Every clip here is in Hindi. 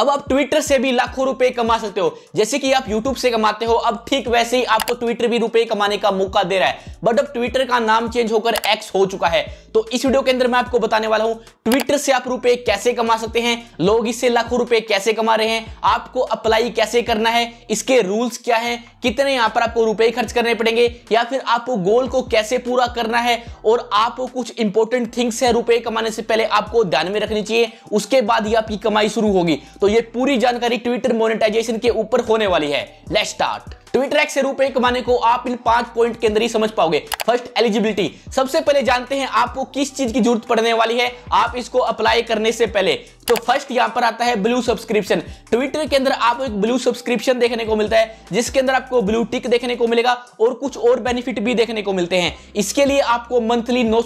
अब आप ट्विटर से भी लाखों रुपए कमा सकते हो जैसे कि आप यूट्यूब से कमाते हो अब ठीक वैसे ही आपको ट्विटर भी रुपए कमाने का मौका दे रहा है बट अब ट्विटर का नाम चेंज होकर एक्स हो चुका है तो इस वीडियो के अंदर मैं आपको बताने वाला हूं ट्विटर से आप रुपए कैसे कमा सकते हैं लोग इससे लाखों रुपए कैसे कमा रहे हैं आपको अप्लाई कैसे करना है इसके रूल्स क्या है कितने यहां पर आपको रुपए खर्च करने पड़ेंगे या फिर आपको गोल को कैसे पूरा करना है और आप कुछ इंपॉर्टेंट थिंग्स है रुपए कमाने से पहले आपको ध्यान में रखनी चाहिए उसके बाद ही आपकी कमाई शुरू होगी तो ये पूरी जानकारी ट्विटर मोनेटाइजेशन के ऊपर होने वाली है लेट स्टार्ट ट्विटर एक्स से रुपए कमाने को आप इन पांच पॉइंट के अंदर ही समझ पाओगे फर्स्ट एलिजिबिलिटी सबसे पहले जानते हैं आपको किस चीज की जरूरत पड़ने वाली है आप इसको अप्लाई करने से पहले तो फर्स्ट यहां पर आता है ब्लू सब्सक्रिप्शन ट्विटर के अंदर आपको एक ब्लू सब्सक्रिप्शन देखने को मिलता है जिसके अंदर आपको ब्लू टिक देखने को मिलेगा और कुछ और बेनिफिट भी देखने को मिलते हैं इसके लिए आपको मंथली नौ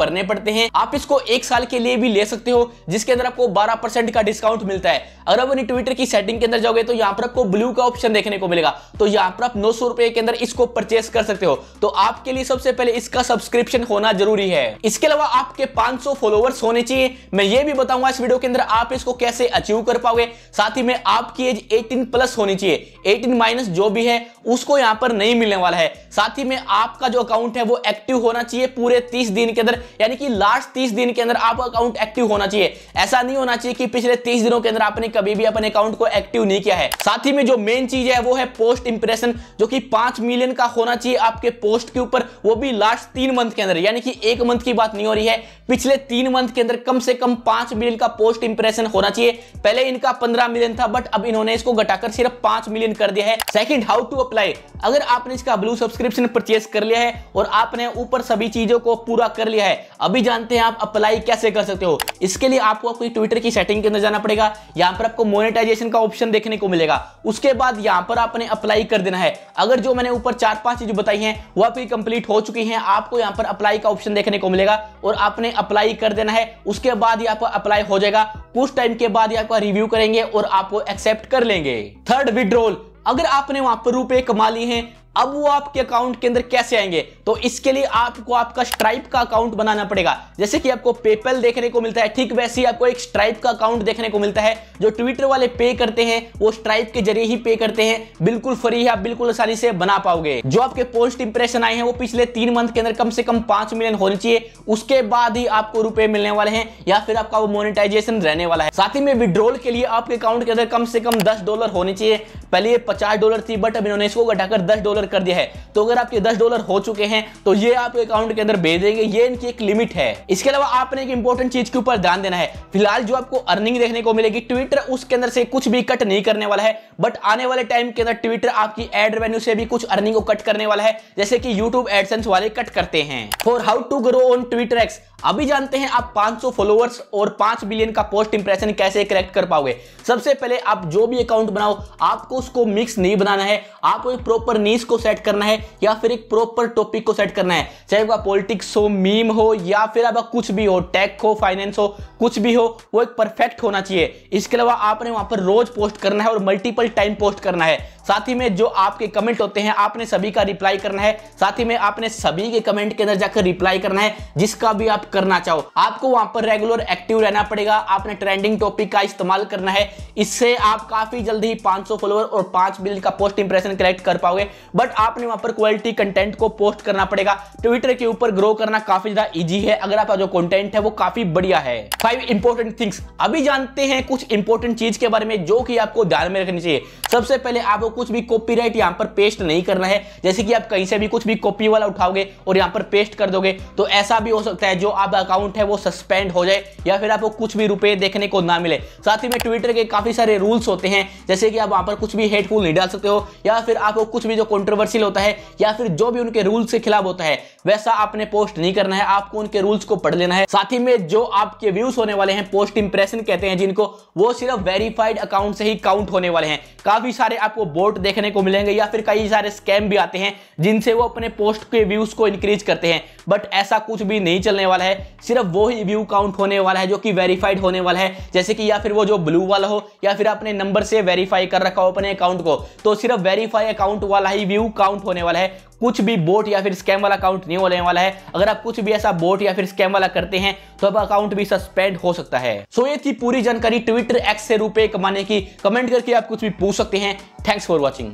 भरने पड़ते हैं आप इसको एक साल के लिए भी ले सकते हो जिसके अंदर आपको बारह का डिस्काउंट मिलता है अगर आप ट्विटर की सेटिंग के अंदर जाओगे तो यहाँ पर आपको ब्लू का ऑप्शन देखने को मिलेगा तो यहाँ पर आप नौ के अंदर इसको परचेस कर सकते हो तो आपके लिए सबसे पहले इसका सब्सक्रिप्शन होना जरूरी है इसके अलावा आपके 500 फॉलोवर्स होने चाहिए मैं ये भी बताऊंगा इस वीडियो के अंदर आप इसको कैसे अचीव कर पाओगे साथ ही में आपकी एज 18 प्लस होनी चाहिए 18 माइनस जो भी है उसको यहां पर नहीं मिलने वाला है साथ ही में आपका जो अकाउंट है वो एक्टिव होना चाहिए पूरे 30 दिन के अंदर यानी कि लास्ट 30 दिन के अंदर आपका अकाउंट एक्टिव होना चाहिए ऐसा नहीं होना चाहिए कि पिछले 30 दिनों के अंदर आपने कभी भी अपने अकाउंट को एक्टिव नहीं किया है साथ ही में जो मेन चीज है वो है पोस्ट इंप्रेशन जो कि पांच मिलियन का होना चाहिए आपके पोस्ट के ऊपर वो भी लास्ट तीन मंथ के अंदर यानी कि एक मंथ की बात नहीं हो रही है पिछले तीन मंथ के अंदर कम से कम पांच मिलियन का पोस्ट इंप्रेशन होना चाहिए पहले इनका पंद्रह मिलियन था बट अब इन्होंने इसको घटाकर सिर्फ पांच मिलियन कर दिया है सेकंड हाउ टू अप्लाई अगर आपने इसका ब्लू सब्सक्रिप्शन परचेस कर लिया है और आपने ऊपर सभी चीजों को पूरा कर लिया है अभी जानते हैं आप अप्लाई कैसे कर सकते हो इसके लिए आपको अपनी ट्विटर की सेटिंग के अंदर जाना पड़ेगा यहाँ पर आपको मोनिटाइजेशन का ऑप्शन देखने को मिलेगा उसके बाद यहाँ पर आपने अप्लाई कर देना है अगर जो मैंने ऊपर चार पांच चीज बताई है वो आपकी कंप्लीट हो चुकी है आपको यहाँ पर अप्लाई का ऑप्शन देखने को मिलेगा और आपने अप्लाई कर देना है उसके बाद यहाँ पर अप्लाई हो जाएगा कुछ टाइम के बाद आपका रिव्यू करेंगे और आपको एक्सेप्ट कर लेंगे थर्ड विड्रोल अगर आपने वहां पर रुपए कमा लिए हैं अब वो आपके अकाउंट के अंदर कैसे आएंगे तो इसके लिए आपको आपका स्ट्राइप का अकाउंट बनाना पड़ेगा जैसे कि आपको पेपल देखने को मिलता है ठीक वैसे ही आपको एक स्ट्राइप का अकाउंट देखने को मिलता है जो ट्विटर वाले पे करते हैं वो स्ट्राइप के जरिए ही पे करते हैं बिल्कुल फ्री है आप बिल्कुल आसानी से बना पाओगे जो आपके पोस्ट इंप्रेशन आए हैं वो पिछले तीन मंथ के अंदर कम से कम पांच मिलियन होने चाहिए उसके बाद ही आपको रुपए मिलने वाले हैं या फिर आपका वो मोनिटाइजेशन रहने वाला है साथ ही में विड्रोल के लिए आपके अकाउंट के अंदर कम से कम दस डॉलर होने चाहिए पहले पचास डॉलर थी बट अब इन्होंने इसको घटाकर दस डॉलर कर दिया है तो अगर आपके दस डॉलर हो चुके हैं तो ये आप अकाउंट के अंदर भेज देंगे ये इनकी एक लिमिट है इसके अलावा आपने एक इंपॉर्टेंट चीज के ऊपर ध्यान देना है फिलहाल जो आपको अर्निंग देखने को मिलेगी ट्विटर उसके अंदर से कुछ भी कट नहीं करने वाला है बट आने वाले टाइम के अंदर ट्विटर आपकी एड रेवेन्यू से भी कुछ अर्निंग को कट करने वाला है जैसे कि यूट्यूब एडसेंस वाले कट करते हैं for how to grow on Twitter X अभी जानते हैं आप 500 फॉलोअर्स और 5 बिलियन का पोस्ट इंप्रेशन कैसे करेक्ट कर पाओगे सबसे पहले आप जो भी अकाउंट बनाओ आपको उसको मिक्स नहीं बनाना है आपको एक प्रॉपर नीस को सेट करना है या फिर एक प्रॉपर टॉपिक को सेट करना है चाहे वह पॉलिटिक्स हो मीम हो या फिर आप कुछ भी हो टेक हो फाइनेंस हो कुछ भी हो वो एक परफेक्ट होना चाहिए इसके अलावा आपने वहां पर रोज पोस्ट करना है और मल्टीपल टाइम पोस्ट करना है साथ ही में जो आपके कमेंट होते हैं आपने सभी का रिप्लाई करना है साथ ही में आपने सभी के कमेंट के अंदर जाकर रिप्लाई करना है जिसका भी आप करना चाहो आपको वहां पर रेगुलर एक्टिव रहना पड़ेगा आपने ट्रेंडिंग टॉपिक का इस्तेमाल करना है इससे आप काफी जल्दी 500 फॉलोअर और पांच बिलियन का पोस्ट इंप्रेशन कलेक्ट कर पाओगे बट आपने वहां पर क्वालिटी कंटेंट को पोस्ट करना पड़ेगा ट्विटर के ऊपर ग्रो करना काफी ज्यादा ईजी है अगर आपका जो कॉन्टेंट है वो काफी बढ़िया है फाइव इंपोर्टेंट थिंग्स अभी जानते हैं कुछ इंपोर्टेंट चीज के बारे में जो कि आपको ध्यान में रखनी चाहिए सबसे पहले आपको कुछ भी कॉपी राइट पर पेस्ट नहीं करना है जैसे कि आप कहीं से भी कुछ भी कॉपी वाला उठाओगे और यहां पर पेस्ट कर दोगे तो ऐसा भी हो सकता है जो आप अकाउंट है वो सस्पेंड हो जाए या फिर आपको कुछ भी रुपए देखने को ना मिले साथ ही में ट्विटर के काफ़ी सारे रूल्स होते हैं जैसे कि आप वहां पर कुछ भी हेटफुल नहीं डाल सकते हो या फिर आपको कुछ भी जो कॉन्ट्रोवर्सियल होता है या फिर जो भी उनके रूल्स के खिलाफ होता है वैसा आपने पोस्ट नहीं करना है आपको उनके रूल्स को पढ़ लेना है साथ ही में जो आपके व्यूज होने वाले हैं पोस्ट इंप्रेशन कहते हैं जिनको वो सिर्फ वेरीफाइड अकाउंट से ही काउंट होने वाले हैं काफी सारे आपको बोट देखने को मिलेंगे या फिर कई सारे स्कैम भी आते हैं जिनसे वो अपने पोस्ट के व्यूज को इंक्रीज करते हैं बट ऐसा कुछ भी नहीं चलने वाला है है सिर्फ वो ही व्यू काउंट होने वाला है जो कि वेरीफाइड होने वाला है जैसे कि या फिर वो जो ब्लू वाला हो या फिर अपने नंबर से वेरीफाई कर रखा हो अपने अकाउंट को तो सिर्फ वेरीफाई अकाउंट वाला ही व्यू काउंट होने वाला है कुछ भी बोट या फिर स्कैम वाला अकाउंट नहीं होने वाला है अगर आप कुछ भी ऐसा बोट या फिर स्कैम वाला करते हैं तो अब अकाउंट भी सस्पेंड हो सकता है सो ये थी पूरी जानकारी ट्विटर एक्स से रुपए कमाने की कमेंट करके आप कुछ भी पूछ सकते हैं थैंक्स फॉर वॉचिंग